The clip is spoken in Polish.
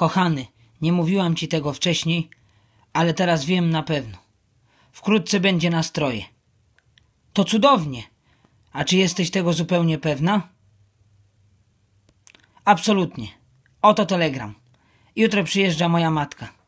Kochany, nie mówiłam ci tego wcześniej, ale teraz wiem na pewno. Wkrótce będzie nastroje. To cudownie. A czy jesteś tego zupełnie pewna? Absolutnie. Oto telegram. Jutro przyjeżdża moja matka.